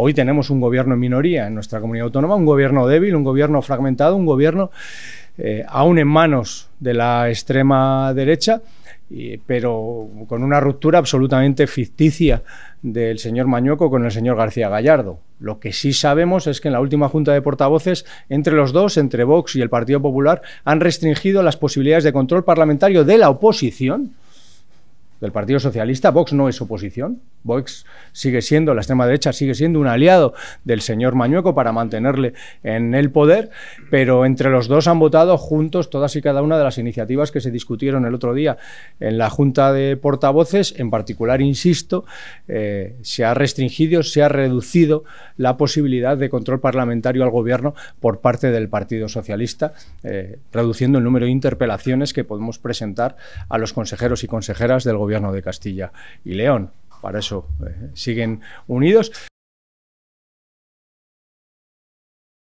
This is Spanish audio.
Hoy tenemos un gobierno en minoría en nuestra comunidad autónoma, un gobierno débil, un gobierno fragmentado, un gobierno eh, aún en manos de la extrema derecha, pero con una ruptura absolutamente ficticia del señor Mañueco con el señor García Gallardo. Lo que sí sabemos es que en la última junta de portavoces, entre los dos, entre Vox y el Partido Popular, han restringido las posibilidades de control parlamentario de la oposición del Partido Socialista. Vox no es oposición. Vox sigue siendo, la extrema derecha sigue siendo un aliado del señor Mañueco para mantenerle en el poder, pero entre los dos han votado juntos todas y cada una de las iniciativas que se discutieron el otro día en la Junta de Portavoces. En particular, insisto, eh, se ha restringido, se ha reducido la posibilidad de control parlamentario al gobierno por parte del Partido Socialista, eh, reduciendo el número de interpelaciones que podemos presentar a los consejeros y consejeras del gobierno gobierno de Castilla y León. Para eso eh, siguen unidos.